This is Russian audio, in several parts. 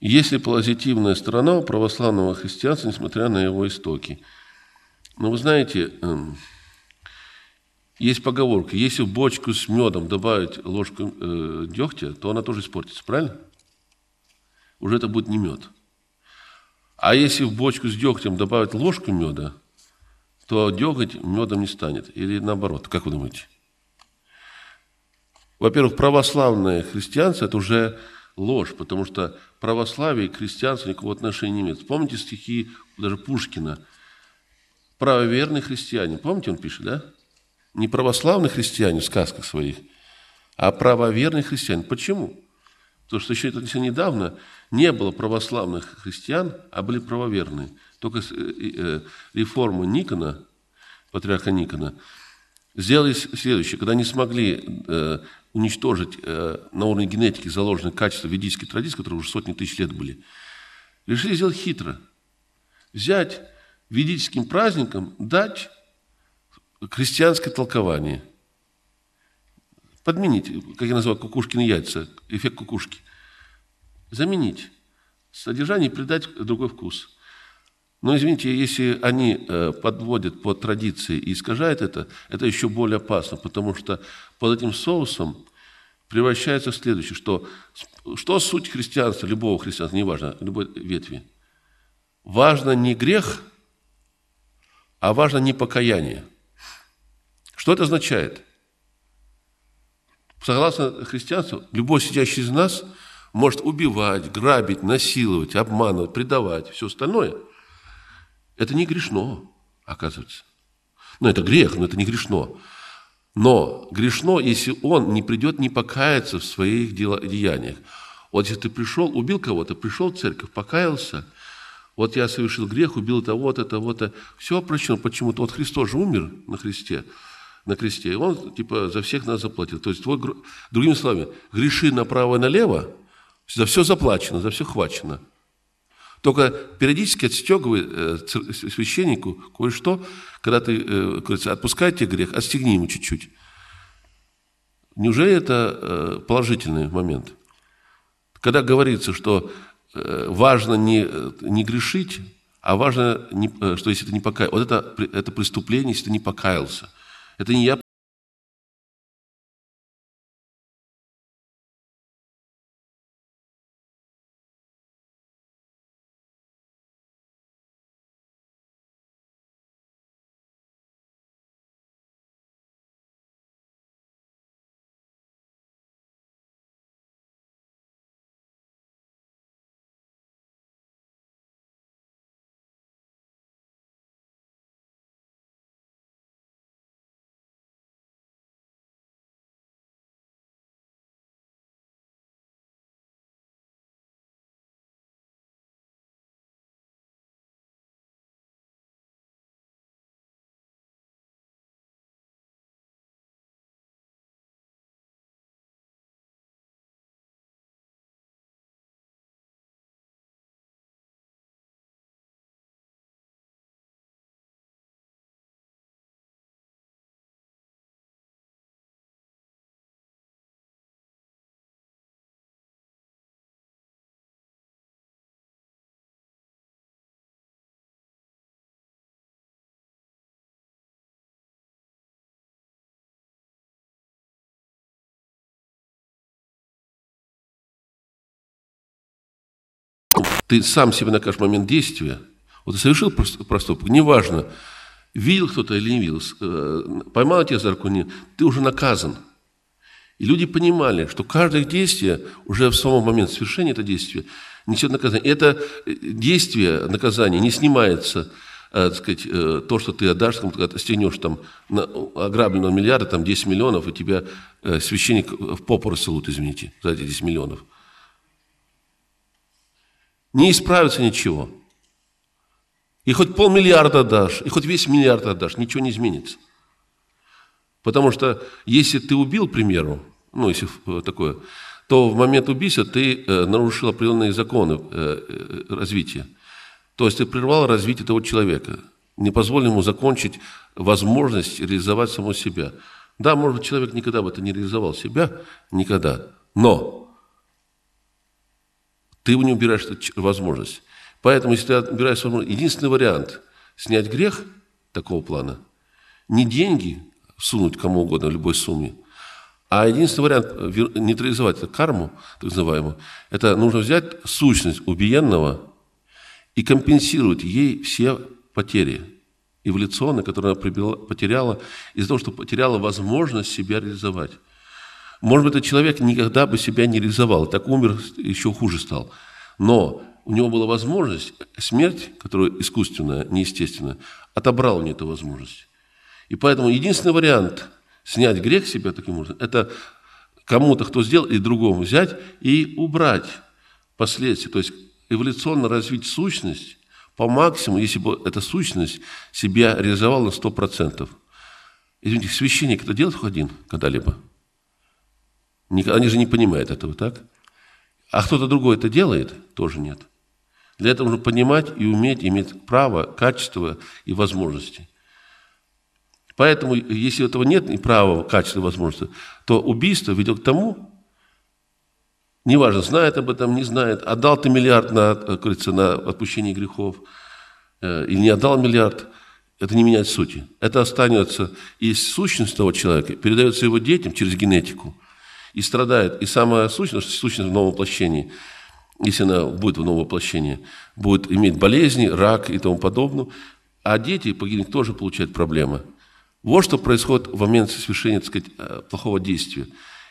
Есть ли позитивная сторона у православного христианства, несмотря на его истоки? Но вы знаете, эм, есть поговорка, если в бочку с медом добавить ложку э, дегтя, то она тоже испортится, правильно? Уже это будет не мед. А если в бочку с дегтем добавить ложку меда, то деготь медом не станет. Или наоборот, как вы думаете? Во-первых, православное христианство – это уже ложь, потому что православие и христианство никакого отношения не имеет. Помните стихи даже Пушкина? Правоверные христиане. Помните, он пишет, да? Не православный христианин в сказках своих, а правоверный христианин. Почему? Потому что еще это все недавно не было православных христиан, а были правоверные. Только э, э, реформы Никона, патриарха Никона, сделали следующее. Когда не смогли э, уничтожить э, на уровне генетики заложенные качества ведической традиции, которые уже сотни тысяч лет были, решили сделать хитро. Взять ведическим праздником, дать христианское толкование. Подменить, как я называю, кукушкины яйца, эффект кукушки. Заменить. Содержание и придать другой вкус. Но извините, если они э, подводят по традиции и искажают это, это еще более опасно, потому что под этим соусом превращается в следующее, что, что суть христианства, любого христианства, неважно, любой ветви. Важно не грех, а важно не покаяние. Что это означает? Согласно христианству, любой сидящий из нас может убивать, грабить, насиловать, обманывать, предавать, все остальное – это не грешно, оказывается. Ну, это грех, но это не грешно. Но грешно, если он не придет, не покаяться в своих деяниях. Вот если ты пришел, убил кого-то, пришел в церковь, покаялся, вот я совершил грех, убил того, то того-то, все прощено почему-то. Вот Христос же умер на Христе, на кресте, и он типа за всех нас заплатил. То есть твой, другими словами, греши направо и налево, за все заплачено, за все хвачено – только периодически отстегивай э, священнику кое-что, когда ты, э, говорится, отпускай тебе грех, отстегни ему чуть-чуть. Неужели это э, положительный момент? Когда говорится, что важно не, не грешить, а важно, не, что если ты не покаялся, вот это, это преступление, если ты не покаялся. Это не я ты сам себе накажешь момент действия. Вот ты совершил проступок, неважно, видел кто-то или не видел, э, поймал тебя за руку, нет ты уже наказан. И люди понимали, что каждое действие уже в самом момент совершения это действия несет наказание. И это э, действие, наказание не снимается э, так сказать, то, что ты отдашь, там, когда ты стянешь там на ограбленного миллиарда, там 10 миллионов, и тебя священник в попу целует, извините, за эти 10 миллионов – не исправится ничего. И хоть полмиллиарда дашь, и хоть весь миллиард отдашь, ничего не изменится. Потому что если ты убил, к примеру, ну, если э, такое, то в момент убийства ты э, нарушил определенные законы э, развития. То есть ты прервал развитие того человека, не позволил ему закончить возможность реализовать самого себя. Да, может, человек никогда бы это не реализовал себя, никогда, но ты его не убираешь эту возможность. Поэтому, если ты убираешь возможность, единственный вариант снять грех такого плана – не деньги сунуть кому угодно в любой сумме, а единственный вариант э, нейтрализовать эту карму, так называемую, это нужно взять сущность убиенного и компенсировать ей все потери эволюционные, которые она потеряла из-за того, что потеряла возможность себя реализовать. Может быть, этот человек никогда бы себя не реализовал, так умер, еще хуже стал. Но у него была возможность, смерть, которая искусственная, неестественная, отобрала у него эту возможность. И поэтому единственный вариант снять грех с себя таким образом, это кому-то, кто сделал, и другому взять и убрать последствия. То есть эволюционно развить сущность по максимуму, если бы эта сущность себя реализовала на 100%. Извините, священник это делал хоть один когда-либо? Они же не понимают этого, так? А кто-то другой это делает, тоже нет. Для этого нужно понимать и уметь иметь право, качество и возможности. Поэтому, если этого нет, и права, качества, возможности, то убийство ведет к тому, неважно, знает об этом, не знает, отдал ты миллиард на, э, кажется, на отпущение грехов, э, или не отдал миллиард, это не меняет сути. Это останется, и сущность того человека передается его детям через генетику – и страдает. И самое сущность, сущность в новом воплощении, если она будет в новом воплощении, будет иметь болезни, рак и тому подобное, а дети погибнут тоже получают проблемы. Вот что происходит в момент совершения, так сказать, э, плохого действия.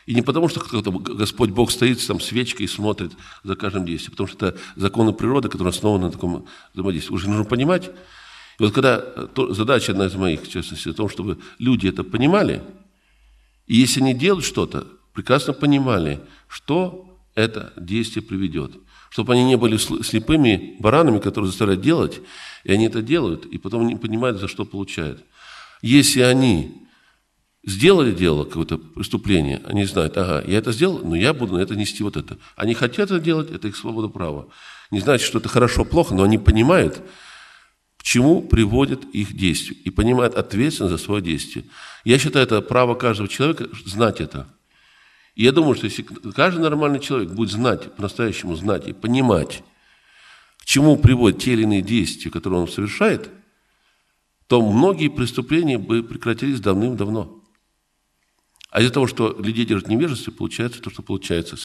И не потому, что Господь Бог стоит там свечкой и смотрит за каждым действием, потому что это законы природы, которые основаны на таком взаимодействии. Уже нужно понимать. И вот когда э, то, задача одна из моих, в частности, о том, чтобы люди это понимали, и если они делают что-то, прекрасно понимали, что это действие приведет. Чтобы они не были слепыми баранами, которые заставляют делать, и они это делают, и потом не понимают, за что получают. Если они сделали дело, какое-то преступление, они знают, ага, я это сделал, но я буду на это нести вот это. Они хотят это делать, это их свобода права. Не значит, что это хорошо, плохо, но они понимают, к чему приводит их действие, и понимают ответственность за свое действие. Я считаю, это право каждого человека знать это – и я думаю, что если каждый нормальный человек будет знать, по-настоящему знать и понимать, к чему приводят те или иные действия, которые он совершает, то многие преступления бы прекратились давным-давно. А из-за того, что людей держат в невежестве, получается то, что получается.